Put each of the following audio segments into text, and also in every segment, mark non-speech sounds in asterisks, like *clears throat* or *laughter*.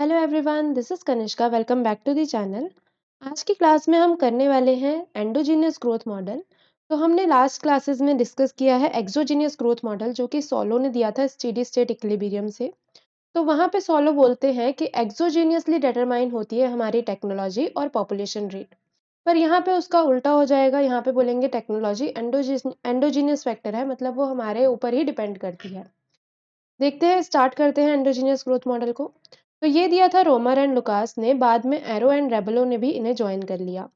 Hello everyone this is Kanishka welcome back to the channel आज की class में हम करने वाले हैं एंडोजीनियस ग्रोथ मॉडल तो हमने लास्ट क्लासेस में डिस्कस किया है एक्सोजीनियस ग्रोथ मॉडल जो कि सोलो ने दिया था स्टेडी स्टेट इक्लिबीरियम से तो वहाँ पे सोलो बोलते हैं कि एक्सोजीनियसली डिटरमाइन होती है हमारी टेक्नोलॉजी और पॉपुलेशन रेट पर यहाँ पे उसका उल्टा हो जाएगा यहाँ पे बोलेंगे टेक्नोलॉजी एंडोजीनियस फैक्टर है मतलब वो हमारे ऊपर ही डिपेंड करती है देखते हैं स्टार्ट करते हैं एंडोजीनियस ग्रोथ मॉडल को तो ये दिया था रोमर एंड लुकास ने बाद में एरो एंड रेबलो ने भी इन्हें ज्वाइन कर लिया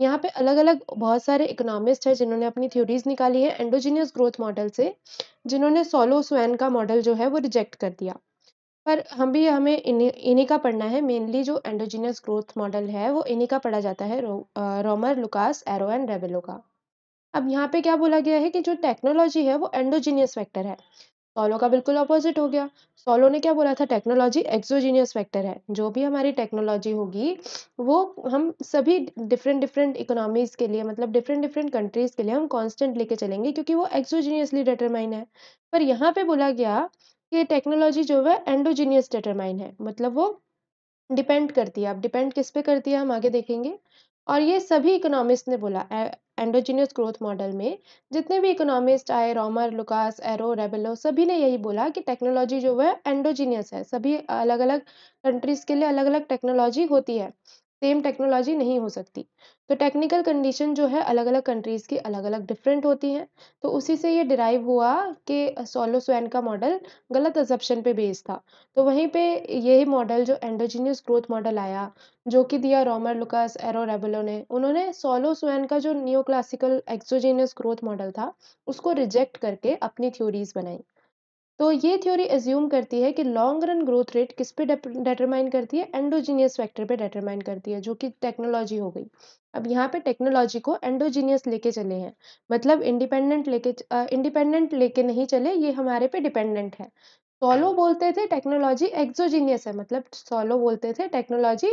यहाँ पे अलग अलग बहुत सारे इकोनॉमिस्ट हैं जिन्होंने अपनी थ्योरीज निकाली है एंडोजीनियस ग्रोथ मॉडल से जिन्होंने सोलो स्वैन का मॉडल जो है वो रिजेक्ट कर दिया पर हम भी हमें इन्हीं इन्हीं का पढ़ना है मेनली जो एंडोजीनियस ग्रोथ मॉडल है वो इन्हीं का पढ़ा जाता है रो, Romer Lucas Arrow and Rebelo का अब यहाँ पे क्या बोला गया है कि जो टेक्नोलॉजी है वो एंडोजीनियस फैक्टर है सोलो का बिल्कुल अपोजिट हो गया सोलो ने क्या बोला था टेक्नोलॉजी एक्सोजीनियस फैक्टर है जो भी हमारी टेक्नोलॉजी होगी वो हम सभी डिफरेंट डिफरेंट इकोनॉमीज़ के लिए मतलब डिफरेंट डिफरेंट कंट्रीज़ के लिए हम कॉन्स्टेंट लेके चलेंगे क्योंकि वो एक्सोजीनियसली डिटरमाइन है पर यहाँ पे बोला गया कि टेक्नोलॉजी जो है एंडोजीनियस डिटरमाइन है मतलब वो डिपेंड करती है अब डिपेंड किस पे करती है हम आगे देखेंगे और ये सभी इकोनॉमिस्ट ने बोला एंडोजीनियस ग्रोथ मॉडल में जितने भी इकोनॉमिस्ट आए रोमर लुकास एरो रेबेलो सभी ने यही बोला कि टेक्नोलॉजी जो है एंडोजीनियस है सभी अलग अलग कंट्रीज़ के लिए अलग अलग टेक्नोलॉजी होती है सेम टेक्नोलॉजी नहीं हो सकती तो टेक्निकल कंडीशन जो है अलग अलग कंट्रीज़ की अलग अलग डिफरेंट होती हैं तो उसी से ये डिराइव हुआ कि सोलो स्वैन का मॉडल गलत एजप्शन पे बेस्ड था तो वहीं पे यही मॉडल जो एंडोजीनियस ग्रोथ मॉडल आया जो कि दिया रोमर लुकास एरो रेबलो ने उन्होंने सोलो स्वैन का जो new classical exogenous growth model था उसको रिजेक्ट करके अपनी थ्योरीज बनाई तो ये थ्योरी एज्यूम करती है कि लॉन्ग रन ग्रोथ रेट किस पे डिटरमाइन करती है एंडोजीनियस फैक्टर पे डिटरमाइन करती है जो कि टेक्नोलॉजी हो गई अब यहाँ पे टेक्नोलॉजी को एंडोजीनियस लेके चले हैं मतलब इंडिपेंडेंट लेके इंडिपेंडेंट लेके नहीं चले ये हमारे पे डिपेंडेंट है सोलो हाँ। बोलते थे टेक्नोलॉजी एक्सोजीनियस है मतलब सोलो बोलते थे टेक्नोलॉजी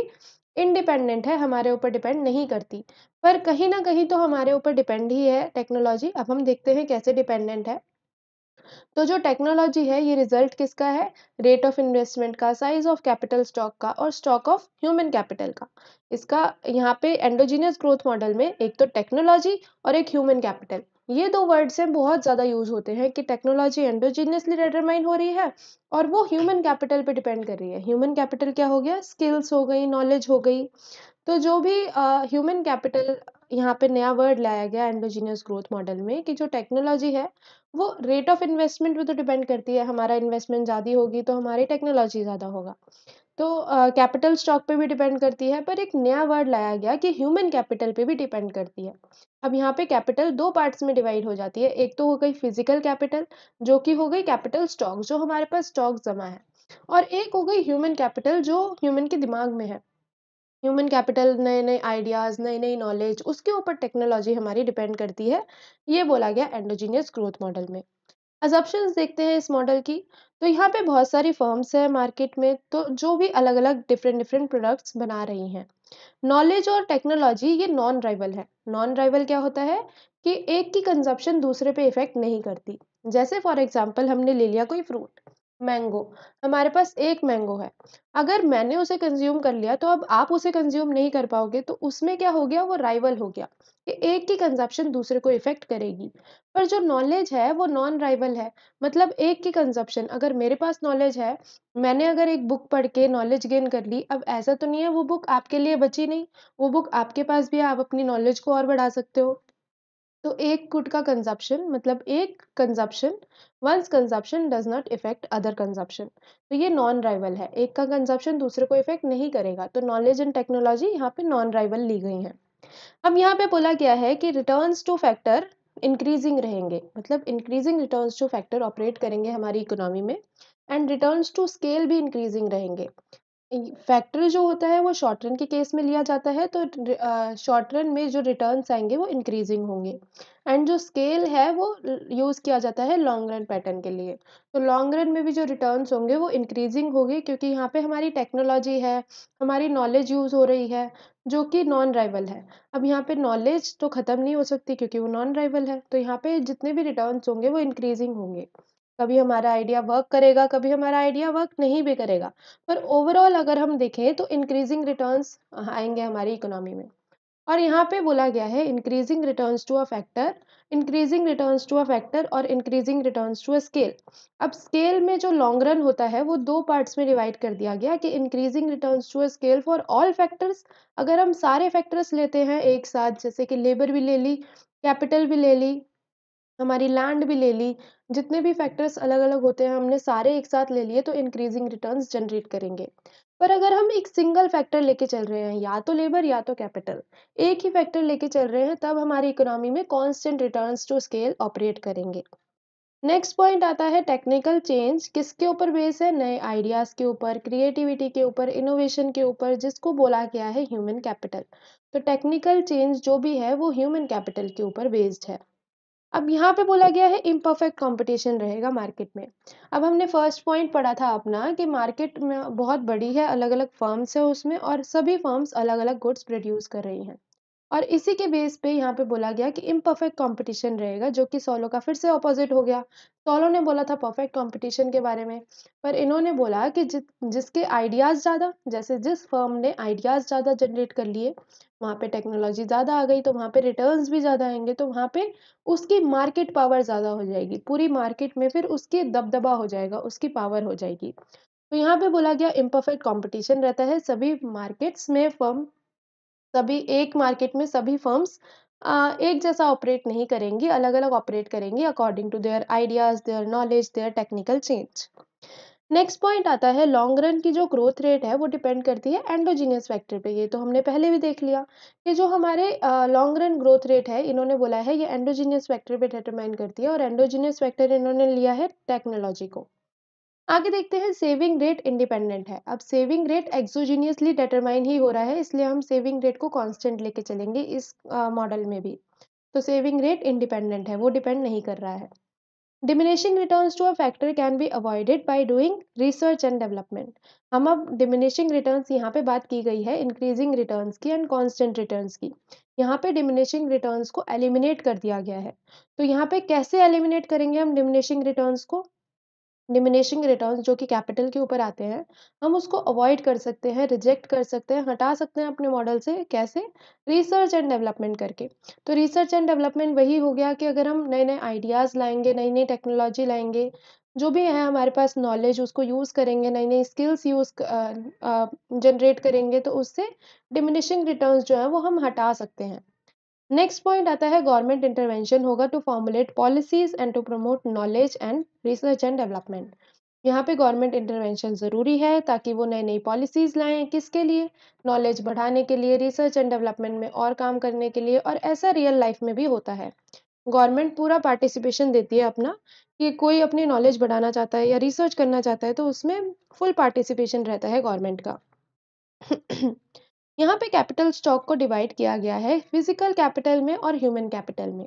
इंडिपेंडेंट है हमारे ऊपर डिपेंड नहीं करती पर कहीं ना कहीं तो हमारे ऊपर डिपेंड ही है टेक्नोलॉजी अब हम देखते हैं कैसे डिपेंडेंट है तो जो टेक्नोलॉजी है ये रिजल्ट किसका है रेट ऑफ इन्वेस्टमेंट का साइज ऑफ कैपिटल स्टॉक का और स्टॉक ऑफ ह्यूमन कैपिटल का इसका यहाँ पे एंडोजीनियस ग्रोथ मॉडल में एक तो टेक्नोलॉजी और एक ह्यूमन कैपिटल ये दो वर्ड्स हैं बहुत ज़्यादा यूज होते हैं कि टेक्नोलॉजी एंडोजीनियसली डिटरमाइन हो रही है और वो ह्यूमन कैपिटल पे डिपेंड कर रही है ह्यूमन कैपिटल क्या हो गया स्किल्स हो गई नॉलेज हो गई तो जो भी ह्यूमन कैपिटल यहाँ पे नया वर्ड लाया गया एंडोजीनियस ग्रोथ मॉडल में कि जो टेक्नोलॉजी है वो रेट ऑफ इन्वेस्टमेंट पे तो डिपेंड करती है हमारा इन्वेस्टमेंट ज़्यादा होगी तो हमारी टेक्नोलॉजी ज़्यादा होगा तो कैपिटल uh, स्टॉक पे भी डिपेंड करती है पर एक नया वर्ड लाया गया कि ह्यूमन कैपिटल पे भी डिपेंड करती है अब यहाँ पे कैपिटल दो पार्ट्स में डिवाइड हो जाती है एक तो हो गई फिजिकल कैपिटल जो कि हो गई कैपिटल स्टॉक जो हमारे पास स्टॉक जमा है और एक हो गई ह्यूमन कैपिटल जो ह्यूमन के दिमाग में है ह्यूमन कैपिटल नए नए आइडियाज़ नई नई नॉलेज उसके ऊपर टेक्नोलॉजी हमारी डिपेंड करती है ये बोला गया एंडोजीनियस ग्रोथ मॉडल में अजप्शंस देखते हैं इस मॉडल की तो यहाँ पे बहुत सारी फर्म्स हैं मार्केट में तो जो भी अलग अलग डिफरेंट डिफरेंट प्रोडक्ट्स बना रही हैं नॉलेज और टेक्नोलॉजी ये नॉन राइवल है नॉन राइवल क्या होता है कि एक की कंजप्शन दूसरे पे इफेक्ट नहीं करती जैसे फॉर एग्जांपल हमने ले लिया कोई फ्रूट मैंगो हमारे पास एक मैंगो है अगर मैंने उसे कंज्यूम कर लिया तो अब आप उसे कंज्यूम नहीं कर पाओगे तो उसमें क्या हो गया वो राइवल हो गया कि एक की कंजप्शन दूसरे को इफेक्ट करेगी पर जो नॉलेज है वो नॉन राइवल है मतलब एक की कंजप्शन अगर मेरे पास नॉलेज है मैंने अगर एक बुक पढ़ के नॉलेज गेन कर ली अब ऐसा तो नहीं है वो बुक आपके लिए बची नहीं वो बुक आपके पास भी है आप अपनी नॉलेज को और बढ़ा सकते हो तो एक कुट का कंजप्शन मतलब एक consumption once consumption does not affect other consumption तो ये नॉन राइवल है एक का कंजप्शन दूसरे को इफेक्ट नहीं करेगा तो नॉलेज एंड टेक्नोलॉजी यहाँ पे नॉन राइवल ली गई हैं अब यहाँ पे बोला गया है कि रिटर्न्स टू फैक्टर इंक्रीजिंग रहेंगे मतलब increasing returns to factor operate करेंगे हमारी इकोनॉमी में एंड रिटर्न्स टू स्केल भी इंक्रीजिंग रहेंगे फैक्टर जो होता है वो शॉर्ट रन के केस में लिया जाता है तो शॉर्ट रन में जो रिटर्न आएंगे वो इंक्रीजिंग होंगे एंड जो स्केल है वो यूज़ किया जाता है लॉन्ग रन पैटर्न के लिए तो लॉन्ग रन में भी जो रिटर्न होंगे वो इंक्रीजिंग होगी क्योंकि यहाँ पे हमारी टेक्नोलॉजी है हमारी नॉलेज यूज़ हो रही है जो कि नॉन राइवल है अब यहाँ पे नॉलेज तो ख़त्म नहीं हो सकती क्योंकि वो नॉन राइवल है तो यहाँ पे जितने भी रिटर्न होंगे वो इंक्रीजिंग होंगे कभी हमारा आइडिया वर्क करेगा कभी हमारा आइडिया वर्क नहीं भी करेगा पर ओवरऑल अगर हम देखें तो इंक्रीजिंग रिटर्न्स आएंगे हमारी इकोनॉमी में और यहाँ पे बोला गया है increasing returns to a factor increasing returns to a factor और increasing returns to a scale अब स्केल में जो लॉन्ग रन होता है वो दो पार्ट्स में डिवाइड कर दिया गया कि increasing returns to a scale for all factors अगर हम सारे फैक्टर्स लेते हैं एक साथ जैसे कि लेबर भी ले ली कैपिटल भी ले ली हमारी लैंड भी ले ली जितने भी फैक्टर्स अलग अलग होते हैं हमने सारे एक साथ ले लिए तो इंक्रीजिंग रिटर्न्स जनरेट करेंगे पर अगर हम एक सिंगल फैक्टर लेके चल रहे हैं या तो लेबर या तो कैपिटल एक ही फैक्टर लेके चल रहे हैं तब हमारी इकोनॉमी में constant returns to scale operate करेंगे नेक्स्ट पॉइंट आता है टेक्निकल चेंज किसके ऊपर बेस है नए आइडियाज़ के ऊपर क्रिएटिविटी के ऊपर इनोवेशन के ऊपर जिसको बोला गया है ह्यूमन कैपिटल तो टेक्निकल चेंज जो भी है वो ह्यूमन कैपिटल के ऊपर बेस्ड है अब यहाँ पे बोला गया है इम्परफेक्ट कंपटीशन रहेगा मार्केट में अब हमने फर्स्ट पॉइंट पढ़ा था अपना कि मार्केट में बहुत बड़ी है अलग अलग फर्म्स है उसमें और सभी फर्म्स अलग अलग गुड्स प्रोड्यूस कर रही हैं और इसी के बेस पे यहाँ पे बोला गया कि इम्परफेक्ट कंपटीशन रहेगा जो कि सोलो का फिर से ऑपोजिट हो गया सोलो ने बोला था परफेक्ट कंपटीशन के बारे में पर इन्होंने बोला कि जि, जिसके आइडियाज़ ज़्यादा जैसे जिस फर्म ने आइडियाज़ ज़्यादा जनरेट कर लिए वहाँ पे टेक्नोलॉजी ज़्यादा आ गई तो वहाँ पे रिटर्न भी ज़्यादा आएंगे तो वहाँ पे उसकी मार्केट पावर ज़्यादा हो जाएगी पूरी मार्केट में फिर उसके दबदबा हो जाएगा उसकी पावर हो जाएगी तो यहाँ पे बोला गया इम्परफेक्ट कॉम्पिटिशन रहता है सभी मार्केट्स में फर्म सभी एक मार्केट में सभी फर्म्स एक जैसा ऑपरेट नहीं करेंगी अलग अलग ऑपरेट करेंगी according to their ideas their knowledge their technical change next point आता है लॉन्ग रन की जो ग्रोथ रेट है वो डिपेंड करती है एंडोजीनियस फैक्टर पे ये तो हमने पहले भी देख लिया कि जो हमारे लॉन्ग रन ग्रोथ रेट है इन्होंने बोला है ये एंडोजीनियस फैक्टर पे डिटरमाइन करती है और एंडोजीनियस फैक्टर इन्होंने लिया है टेक्नोलॉजी को आगे देखते हैं सेविंग रेट इंडिपेंडेंट है अब सेविंग रेट एक्सोजीनियसली डिटरमाइन ही हो रहा है इसलिए हम सेविंग रेट को कांस्टेंट लेके चलेंगे इस मॉडल uh, में भी तो सेविंग रेट इंडिपेंडेंट है वो डिपेंड नहीं कर रहा है diminishing returns to a factor can be avoided by doing research and development हम अब डिमिनिशिंग रिटर्न यहाँ पे बात की गई है इंक्रीजिंग रिटर्न की एंड कॉन्स्टेंट रिटर्न की यहाँ पे डिमिनिशिंग रिटर्न को एलिमिनेट कर दिया गया है तो यहाँ पे कैसे एलिमिनेट करेंगे हम डिमिनिशिंग रिटर्न को डिमिनेशिंग रिटर्न जो कि कैपिटल के ऊपर आते हैं हम उसको अवॉइड कर सकते हैं रिजेक्ट कर सकते हैं हटा सकते हैं अपने मॉडल से कैसे रिसर्च एंड डेवलपमेंट करके तो रिसर्च एंड डेवलपमेंट वही हो गया कि अगर हम नए नए आइडियाज़ लाएंगे नई नई टेक्नोलॉजी लाएंगे जो भी है हमारे पास नॉलेज उसको यूज़ करेंगे नई नई स्किल्स यूज़ जनरेट करेंगे तो उससे डिमिनिशिंग रिटर्न्स जो है वो हम हटा सकते हैं नेक्स्ट पॉइंट आता है गवर्नमेंट इंटरवेंशन होगा to formulate policies and to promote knowledge and research and development यहाँ पे गवर्नमेंट इंटरवेंशन ज़रूरी है ताकि वो नई नई पॉलिसीज़ लाएं किसके लिए नॉलेज बढ़ाने के लिए रिसर्च एंड डेवलपमेंट में और काम करने के लिए और ऐसा रियल लाइफ में भी होता है गवर्नमेंट पूरा पार्टिसिपेशन देती है अपना कि कोई अपनी नॉलेज बढ़ाना चाहता है या रिसर्च करना चाहता है तो उसमें फुल पार्टिसिपेशन रहता है गवर्नमेंट का यहाँ पे कैपिटल स्टॉक को डिवाइड किया गया है फिजिकल कैपिटल में और ह्यूमन कैपिटल में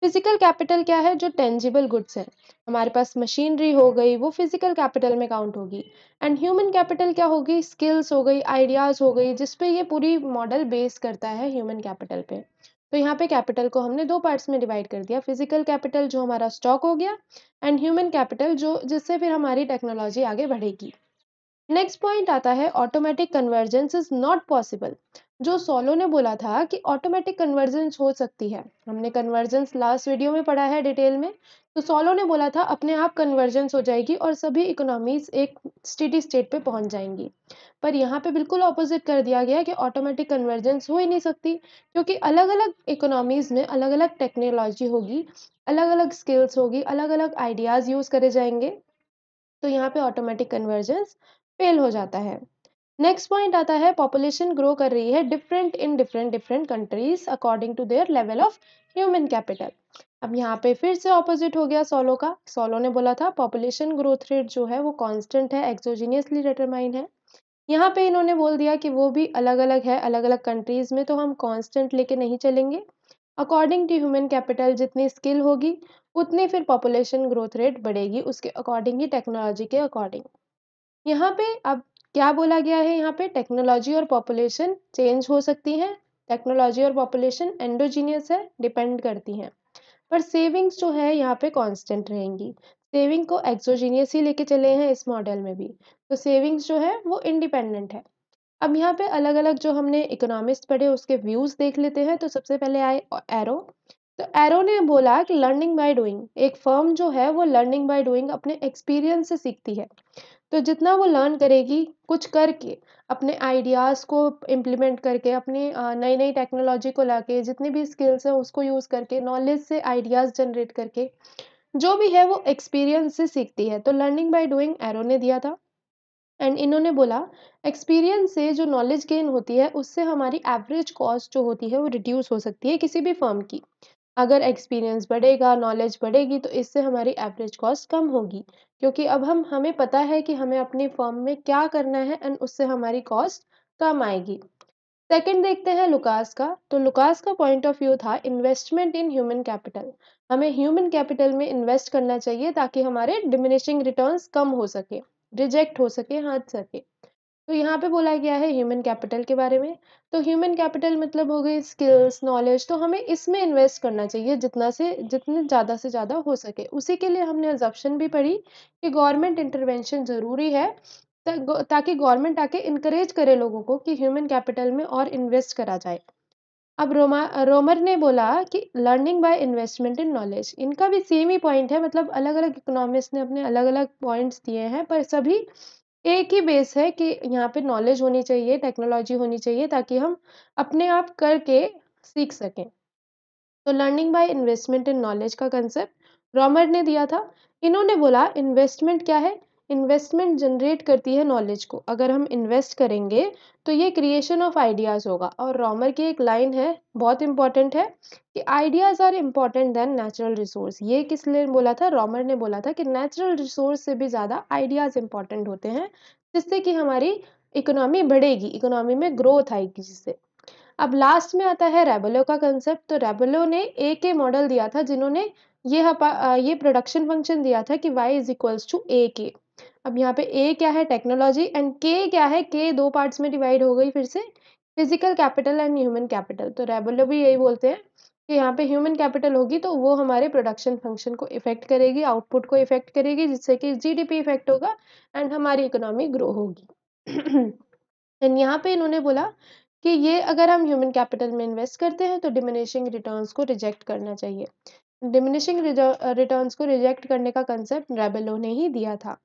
फिजिकल कैपिटल क्या है जो टेंजिबल गुड्स है हमारे पास मशीनरी हो गई वो फिजिकल कैपिटल में काउंट होगी एंड ह्यूमन कैपिटल क्या होगी स्किल्स हो गई आइडियाज़ हो गई जिसपे ये पूरी मॉडल बेस करता है ह्यूमन कैपिटल पे तो यहाँ पे कैपिटल को हमने दो पार्ट्स में डिवाइड कर दिया फिजिकल कैपिटल जो हमारा स्टॉक हो गया एंड ह्यूमन कैपिटल जो जिससे फिर हमारी टेक्नोलॉजी आगे बढ़ेगी नेक्स्ट पॉइंट आता है automatic convergence is not possible जो सोलो ने बोला था कि ऑटोमेटिक कन्वर्जेंस हो सकती है हमने कन्वर्जेंस लास्ट वीडियो में पढ़ा है डिटेल में तो सोलो ने बोला था अपने आप कन्वर्जेंस हो जाएगी और सभी इकोनॉमीज एक स्टेडी स्टेट पे पहुंच जाएंगी पर यहाँ पे बिल्कुल ऑपोजिट कर दिया गया कि ऑटोमेटिक कन्वर्जेंस हो ही नहीं सकती क्योंकि अलग अलग इकोनॉमीज़ में अलग अलग टेक्नोलॉजी होगी अलग अलग स्किल्स होगी अलग अलग आइडियाज़ यूज़ करे जाएंगे तो यहाँ पे ऑटोमेटिक कन्वर्जेंस फेल हो जाता है नेक्स्ट पॉइंट आता है पॉपुलेशन ग्रो कर रही है different in different different countries according to their level of human capital अब यहाँ पे फिर से ऑपोजिट हो गया सोलो का सोलो ने बोला था पॉपुलेशन ग्रोथ रेट जो है वो कांस्टेंट है एक्सोजीनियसली डिटरमाइन है यहाँ पे इन्होंने बोल दिया कि वो भी अलग अलग है अलग अलग कंट्रीज़ में तो हम कांस्टेंट लेके नहीं चलेंगे अकॉर्डिंग टू ह्यूमन कैपिटल जितनी स्किल होगी उतनी फिर पॉपुलेशन ग्रोथ रेट बढ़ेगी उसके अकॉर्डिंग ही टेक्नोलॉजी के अकॉर्डिंग यहाँ पे अब क्या बोला गया है यहाँ पे टेक्नोलॉजी और पॉपुलेशन चेंज हो सकती है टेक्नोलॉजी और पॉपुलेशन एंडोजीनियस है डिपेंड करती हैं पर सेविंग्स जो है यहाँ पे कांस्टेंट रहेंगी सेविंग को एक्सोजीनियस ही लेके चले हैं इस मॉडल में भी तो सेविंग्स जो है वो इंडिपेंडेंट है अब यहाँ पे अलग अलग जो हमने इकोनॉमिस्ट पढ़े उसके व्यूज़ देख लेते हैं तो सबसे पहले आए एरो तो एरो ने बोला कि लर्निंग बाय डूइंग एक फर्म जो है वो लर्निंग बाय डूइंग अपने एक्सपीरियंस से सीखती है तो जितना वो लर्न करेगी कुछ करके अपने आइडियाज़ को इम्प्लीमेंट करके अपनी नई नई टेक्नोलॉजी को लाके जितनी भी स्किल्स हैं उसको यूज़ करके नॉलेज से आइडियाज़ जनरेट करके जो भी है वो एक्सपीरियंस से सीखती है तो लर्निंग बाय डूइंग एरो ने दिया था एंड इन्होंने बोला एक्सपीरियंस से जो नॉलेज गेन होती है उससे हमारी एवरेज कॉस्ट जो होती है वो रिड्यूस हो सकती है किसी भी फर्म की अगर एक्सपीरियंस बढ़ेगा नॉलेज बढ़ेगी तो इससे हमारी एवरेज कॉस्ट कम होगी क्योंकि अब हम हमें पता है कि हमें अपनी फॉर्म में क्या करना है एंड उससे हमारी कॉस्ट कम आएगी सेकेंड देखते हैं लुकास का तो लुकास का पॉइंट ऑफ व्यू था इन्वेस्टमेंट इन ह्यूमन कैपिटल हमें ह्यूमन कैपिटल में इन्वेस्ट करना चाहिए ताकि हमारे डिमिनिशिंग रिटर्न्स कम हो सके रिजेक्ट हो सके हाथ सके तो यहाँ पे बोला गया है ह्यूमन कैपिटल के बारे में तो ह्यूमन कैपिटल मतलब हो गई स्किल्स हम्म। नॉलेज तो हमें इसमें इन्वेस्ट करना चाहिए जितना से जितने ज़्यादा से ज़्यादा हो सके उसी के लिए हमने एजप्शन भी पढ़ी कि गवर्नमेंट इंटरवेंशन ज़रूरी है ताकि गवर्नमेंट आके इनक्रेज करे लोगों को कि ह्यूमन कैपिटल में और इन्वेस्ट करा जाए अब रोमा रोमर ने बोला कि learning by investment in knowledge इनका भी सेम ही पॉइंट है मतलब अलग अलग इकोनॉमिस्ट ने अपने अलग अलग पॉइंट्स दिए हैं पर सभी एक ही बेस है कि यहाँ पे नॉलेज होनी चाहिए टेक्नोलॉजी होनी चाहिए ताकि हम अपने आप करके सीख सकें तो learning by investment in knowledge का कंसेप्ट रॉमर ने दिया था इन्होंने बोला इन्वेस्टमेंट क्या है इन्वेस्टमेंट जनरेट करती है नॉलेज को अगर हम इन्वेस्ट करेंगे तो ये क्रिएशन ऑफ आइडियाज़ होगा और रॉमर की एक लाइन है बहुत इंपॉर्टेंट है कि ideas are important than natural resource ये किस लिए बोला था रॉमर ने बोला था कि नेचुरल रिसोर्स से भी ज़्यादा आइडियाज़ इंपॉर्टेंट होते हैं जिससे कि हमारी इकोनॉमी बढ़ेगी इकोनॉमी में ग्रोथ आएगी जिससे अब लास्ट में आता है रेबलो का कंसेप्ट तो रेबलो ने एक ए मॉडल दिया था जिन्होंने ये ये प्रोडक्शन फंक्शन दिया था कि Y is equals to A K अब यहाँ पे ए क्या है टेक्नोलॉजी एंड के क्या है के दो पार्ट्स में डिवाइड हो गई फिर से physical capital and human capital तो रेबलो भी यही बोलते हैं कि यहाँ पे ह्यूमन कैपिटल होगी तो वो हमारे प्रोडक्शन फंक्शन को इफेक्ट करेगी आउटपुट को इफेक्ट करेगी जिससे कि जीडीपी इफेक्ट होगा एंड हमारी इकोनॉमी ग्रो होगी एंड *clears throat* यहाँ पे इन्होंने बोला कि ये अगर हम ह्यूमन कैपिटल में इन्वेस्ट करते हैं तो डिमिनिशिंग रिटर्न्स को रिजेक्ट करना चाहिए डिमिनिशिंग रिटर्न्स को रिजेक्ट करने का कंसेप्ट रेबेलो ने ही दिया था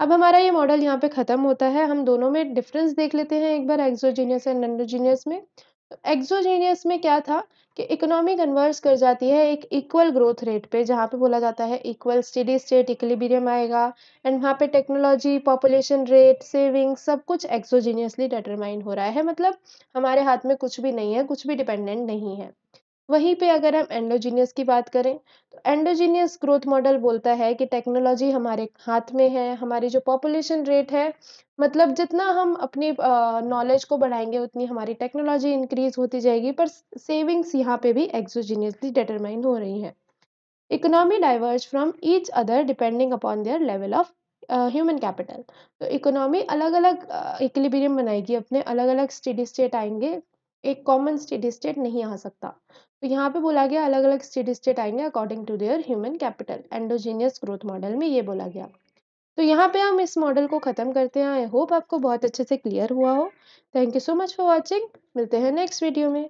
अब हमारा ये मॉडल यहाँ पे ख़त्म होता है हम दोनों में डिफरेंस देख लेते हैं एक बार एक्सोजीनियस एंड एंडोजीनियस में एक्सोजीनियस तो में क्या था कि इकोनॉमी कन्वर्स कर जाती है एक इक्वल ग्रोथ रेट पे जहाँ पे बोला जाता है इक्वल स्टडी स्टेट इक्लिबीरियम आएगा एंड वहाँ पे टेक्नोलॉजी पॉपुलेशन रेट सेविंग सब कुछ एक्सोजीनियसली डिटरमाइन हो रहा है मतलब हमारे हाथ में कुछ भी नहीं है कुछ भी डिपेंडेंट नहीं है वहीं पे अगर हम एंडोजीनियस की बात करें तो एंडोजीनियस ग्रोथ मॉडल बोलता है कि टेक्नोलॉजी हमारे हाथ में है हमारी जो पॉपुलेशन रेट है मतलब जितना हम अपनी नॉलेज को बढ़ाएंगे उतनी हमारी टेक्नोलॉजी इंक्रीज होती जाएगी पर सेविंग्स यहाँ पे भी एक्सोजीनियसली डिटरमाइन हो रही हैं economy diverse from each other depending upon their level of human capital तो इकोनॉमी अलग अलग इक्लिबीरियम बनाएगी अपने अलग अलग स्टडी स्टेट आएंगे एक कॉमन स्टेडी स्टेट नहीं आ सकता तो यहाँ पे बोला गया अलग अलग स्टेडी स्टेट आएंगे according to their human capital endogenous growth model में ये बोला गया तो यहाँ पे हम इस मॉडल को ख़त्म करते हैं आई होप आपको बहुत अच्छे से क्लियर हुआ हो thank you so much for watching मिलते हैं नेक्स्ट वीडियो में